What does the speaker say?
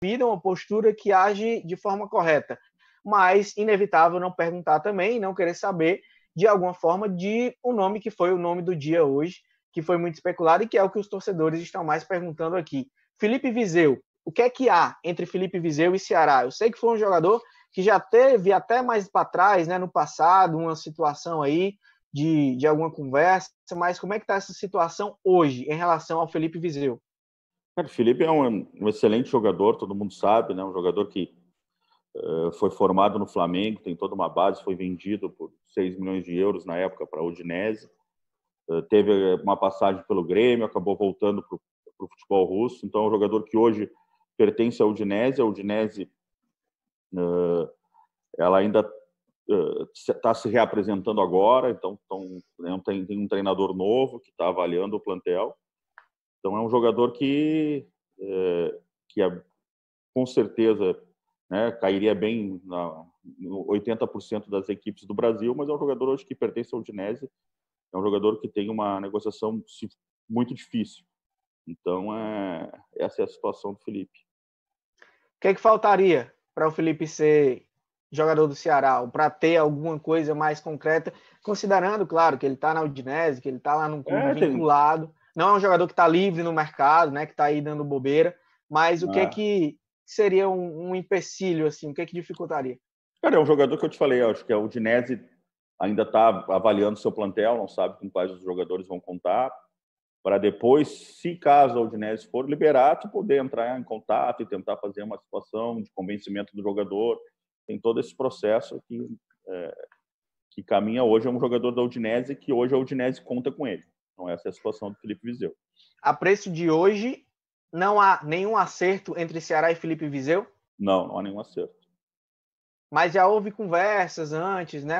vida, uma postura que age de forma correta. Mas inevitável não perguntar também, não querer saber de alguma forma de o um nome que foi o nome do dia hoje, que foi muito especulado e que é o que os torcedores estão mais perguntando aqui. Felipe Vizeu, o que é que há entre Felipe Vizeu e Ceará? Eu sei que foi um jogador que já teve até mais para trás, né, no passado, uma situação aí de, de alguma conversa, mas como é que está essa situação hoje em relação ao Felipe Vizeu? Cara, o Felipe é um, um, excelente jogador, todo mundo sabe, né? Um jogador que uh, foi formado no Flamengo, tem toda uma base, foi vendido por 6 milhões de euros na época para a Udinese. Uh, teve uma passagem pelo Grêmio, acabou voltando para o futebol russo. Então, é um jogador que hoje pertence à Udinese. A Udinese uh, ela ainda está se reapresentando agora, então, né, tem, tem um treinador novo que está avaliando o plantel. Então é um jogador que, é, que é, com certeza né, cairia bem na 80% das equipes do Brasil, mas é um jogador hoje que pertence ao Udinese, é um jogador que tem uma negociação muito difícil. Então é, essa é a situação do Felipe. O que, é que faltaria para o Felipe ser jogador do Ceará, ou para ter alguma coisa mais concreta, considerando, claro, que ele está na Udinese, que ele está lá num clube é, vinculado. Não é um jogador que está livre no mercado, né? Que está aí dando bobeira. Mas o ah. que é que seria um, um empecilho, assim? O que é que dificultaria? Cara, é um jogador que eu te falei, eu acho que é o Dinese ainda está avaliando seu plantel, não sabe com quais os jogadores vão contar, para depois, se caso a Udinese for liberar, tu poder entrar em contato e tentar fazer uma situação de convencimento do jogador. Tem todo esse processo que, é, que caminha hoje. É um jogador da Udinese que hoje a Udinese conta com ele. Então, essa é a situação do Felipe Viseu. A preço de hoje, não há nenhum acerto entre Ceará e Felipe Viseu? Não, não há nenhum acerto. Mas já houve conversas antes, né?